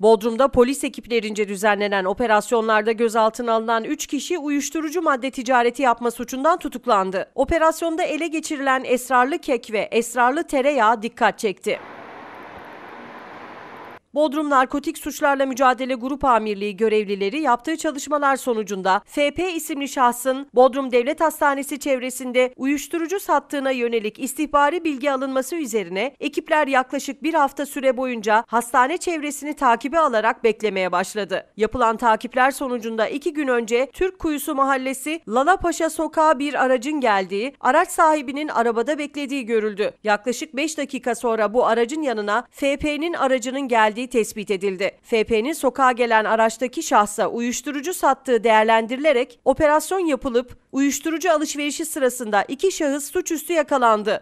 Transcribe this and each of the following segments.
Bodrum'da polis ekiplerince düzenlenen operasyonlarda gözaltına alınan 3 kişi uyuşturucu madde ticareti yapma suçundan tutuklandı. Operasyonda ele geçirilen esrarlı kek ve esrarlı tereyağı dikkat çekti. Bodrum Narkotik Suçlarla Mücadele Grup Amirliği görevlileri yaptığı çalışmalar sonucunda FP isimli şahsın Bodrum Devlet Hastanesi çevresinde uyuşturucu sattığına yönelik istihbari bilgi alınması üzerine ekipler yaklaşık bir hafta süre boyunca hastane çevresini takibe alarak beklemeye başladı. Yapılan takipler sonucunda iki gün önce Türk Kuyusu Mahallesi Lala Paşa Sokağı bir aracın geldiği, araç sahibinin arabada beklediği görüldü. Yaklaşık 5 dakika sonra bu aracın yanına FP'nin aracının geldiği tespit edildi. FP'nin sokağa gelen araçtaki şahsa uyuşturucu sattığı değerlendirilerek operasyon yapılıp uyuşturucu alışverişi sırasında iki şahıs suçüstü yakalandı.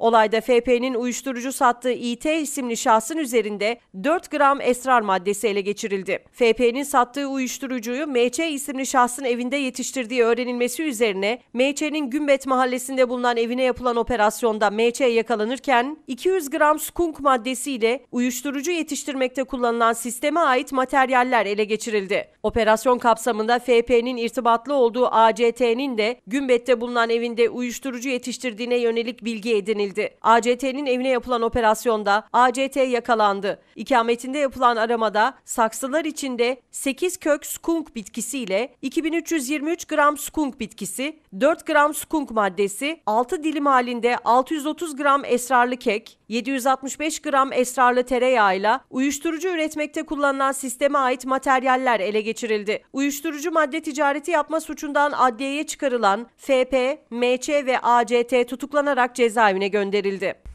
Olayda FP'nin uyuşturucu sattığı İT isimli şahsın üzerinde 4 gram esrar maddesi ele geçirildi. FP'nin sattığı uyuşturucuyu MÇ isimli şahsın evinde yetiştirdiği öğrenilmesi üzerine MÇ'nin Gümbet mahallesinde bulunan evine yapılan operasyonda MÇ yakalanırken 200 gram skunk maddesiyle uyuşturucu yetiştirmekte kullanılan sisteme ait materyaller ele geçirildi. Operasyon kapsamında FP'nin irtibatlı olduğu ACT'nin de Gümbet'te bulunan evinde uyuşturucu yetiştirdiğine yönelik bilgi edinildi edildi. ACT'nin evine yapılan operasyonda ACT yakalandı. İkametinde yapılan aramada saksılar içinde 8 kök skunk bitkisi ile 2323 gram skunk bitkisi, 4 gram skunk maddesi, 6 dilim halinde 630 gram esrarlı kek, 765 gram esrarlı tereyağıyla uyuşturucu üretmekte kullanılan sisteme ait materyaller ele geçirildi. Uyuşturucu madde ticareti yapma suçundan adliyeye çıkarılan FP, MC ve ACT tutuklanarak cezaevine gönderildi gönderildi.